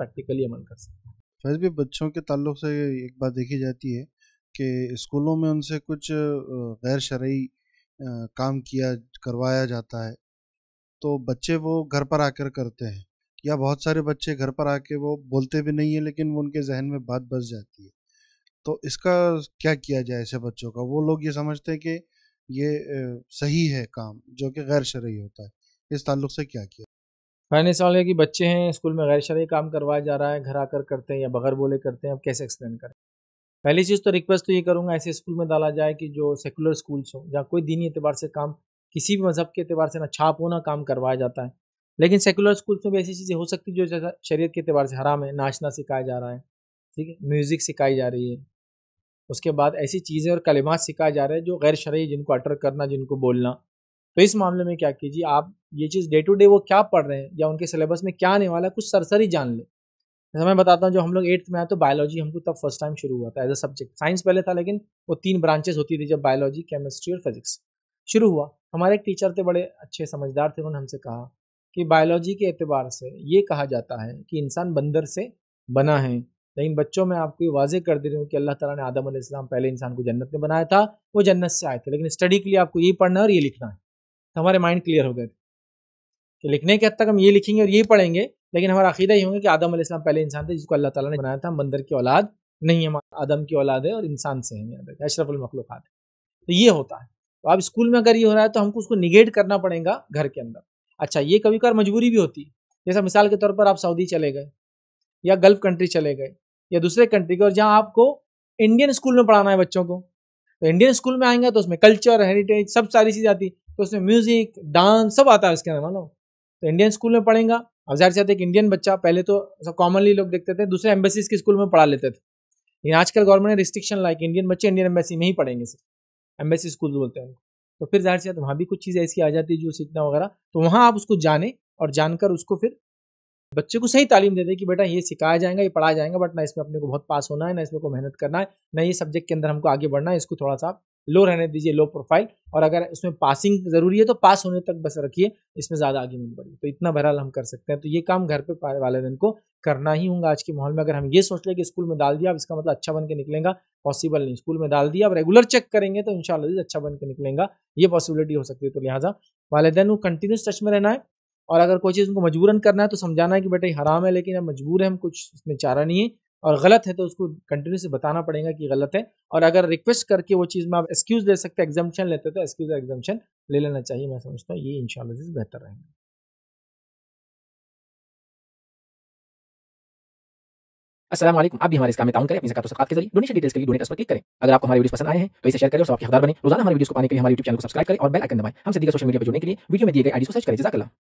practically अमल कर सकते हैं वैसे भी बच्चों के ताल्लुक से एक बात देखी जाती है कि स्कूलों में उनसे कुछ गैर शर्य काम किया करवाया जाता है तो बच्चे वो घर पर आकर करते हैं या बहुत सारे बच्चे घर पर आके वो बोलते भी नहीं है लेकिन वो उनके जहन में बात बस जाती है तो इसका क्या किया जाए ऐसे बच्चों का वो लोग ये समझते हैं कि ये सही है काम जो कि गैर शर्य होता है इस ताल्लुक से क्या किया सवाल है कि बच्चे हैं स्कूल में गैर शरा काम करवाया जा रहा है घर आकर करते हैं या बगैर बोले करते हैं अब कैसे एक्सप्लेन करें पहली चीज़ तो रिक्वेस्ट तो ये करूँगा ऐसे स्कूल में डाला जाए कि जो सेकुलर स्कूल्स हो जहाँ कोई दीनी एतबार से काम किसी भी मज़हब के अतबार से ना छाप होना ना काम करवाया जाता है लेकिन सेकुलर स्कूल्स में भी ऐसी चीज़ें हो सकती जो शरीय के अतबार से हराम है नाचना सिखाया जा रहा है ठीक है म्यूज़िक सिखाई जा रही है उसके बाद ऐसी चीज़ें और कलिमात सिखाए जा रहे हैं जो गैर शरा जिनको अटर करना जिनको बोलना तो इस मामले में क्या कीजिए आप ये चीज़ डे टू डे वो क्या पढ़ रहे हैं या उनके सिलेबस में क्या आने वाला है कुछ सरसरी जान ले जैसे मैं बताता हूँ जो हम लोग एट्थ में आए तो बायोलॉजी हमको तब फर्स्ट टाइम शुरू हुआ था एज अ सब्जेक्ट साइंस पहले था लेकिन वो तीन ब्रांचेस होती थी जब बायोलॉजी केमिस्ट्री और फिजिक्स शुरू हुआ हमारे एक टीचर थे बड़े अच्छे समझदार थे उन्होंने हमसे कहा कि बायोलॉजी के एतबार से ये कहा जाता है कि इंसान बंदर से बना है लेकिन बच्चों में आपको ये वाजे कर दे रही हूँ कि अल्लाह तला ने आदम इस्लाम पहले इंसान को जन्नत में बनाया था वो जन्नत से आए थे लेकिन स्टडी के लिए आपको ये पढ़ना है और ये लिखना है तो हमारे माइंड क्लियर हो गए थे तो लिखने के हद तक हम ये लिखेंगे और यही पढ़ेंगे लेकिन हमारा अकीदा ही होंगे कि आदम इस्लाम पहले इंसान थे जिसको अल्लाह ताला ने बनाया था बंदर की औलाद नहीं हम आदम की औलाद है और इंसान से हैं याद रखें अशरफुलमखलूक़ात है तो ये होता है तो आप स्कूल में अगर ये हो रहा है तो हमको उसको निगेट करना पड़ेगा घर के अंदर अच्छा ये कभी कभार मजबूरी भी होती है जैसा मिसाल के तौर पर आप सऊदी चले गए या गल्फ कंट्री चले गए या दूसरे कंट्री के और जहाँ आपको इंडियन स्कूल में पढ़ाना है बच्चों को तो इंडियन स्कूल में आएंगे तो उसमें कल्चर हेरिटेज सब सारी चीज़ें आती तो उसमें म्यूज़िक डांस सब आता है उसके अंदर मानो तो इंडियन स्कूल में पढ़ेगा अब जाहिर साहब एक इंडियन बच्चा पहले तो सब कॉमनली लोग देखते थे दूसरे एम्बेसीज के स्कूल में पढ़ा लेते थे लेकिन आजकल गवर्नमेंट ने रिस्ट्रिक्शन लाइक कि इंडियन बच्चे इंडियन एम्बेसी में ही पढ़ेंगे सर एम्बेसी स्कूल बोलते हैं तो फिर जाहिर साहब वहाँ भी कुछ चीज़ें ऐसी आ जाती है जो सीखना वगैरह तो वहाँ आप उसको जाने और जानकर उसको फिर बच्चे को सही तालीम दे दे कि बेटा ये सिखाया जाएगा ये पढ़ाया जाएगा बट ना इसमें अपने को बहुत पास होना है ना इसमें को मेहनत करना है ना ये सब्जेक्ट के अंदर हमको आगे बढ़ना है इसको थोड़ा सा आप लो रहने दीजिए लो प्रोफाइल और अगर इसमें पासिंग ज़रूरी है तो पास होने तक बस रखिए इसमें ज़्यादा आगे नहीं बढ़िए तो इतना बहरहाल हम कर सकते हैं तो ये काम घर पे वाले को करना ही होगा आज के माहौल में अगर हम ये सोच लें कि स्कूल में डाल दिया अब इसका मतलब अच्छा बन के निकलेगा पॉसिबल नहीं स्कूल में डाल दिया अब रेगुलर चेक करेंगे तो इन अच्छा बन के निकलेगा ये पॉसिबिलिटी हो सकती है तो लिहाजा वालदेन को कंटिन्यूस टच में रहना है और अगर कोई चीज़ उनको मजबूरन करना है तो समझाना है कि बेटा हराम है लेकिन अब मजबूर है हम कुछ इसमें चारा नहीं है और गलत है तो उसको कंटिन्यू से बताना पड़ेगा कि गलत है और अगर रिक्वेस्ट करके वो चीज़ में आप एक्सक्यूज़ दे सकते हैं एग्जामेशन लेते तो एक्सक्यूज़ एग्जामेशन ले लेना चाहिए मैं समझता हूँ ये इंशाल्लाह से बेहतर रहेंगे असलम आप भी हमारे इस काम में ताउन करें अपनी तो सकात के जरिए डोनेशन डिटेल्स के लिए डोनेट पर क्लिक करें अगर आपको हमारे वीडियो पसंद आए हैं तो इसे शेयर करें और सबके हकदार बने रोजाना हमारे वीडियो को पाने के लिए हमारे यूट्यूब चैनल को सब्सक्राइब करें और बेल आइकन दबाएं हम सीधे सोशल मीडिया पर जुड़ने के लिए वीडियो में दिए गए आईडी को सर्च करें जजाकला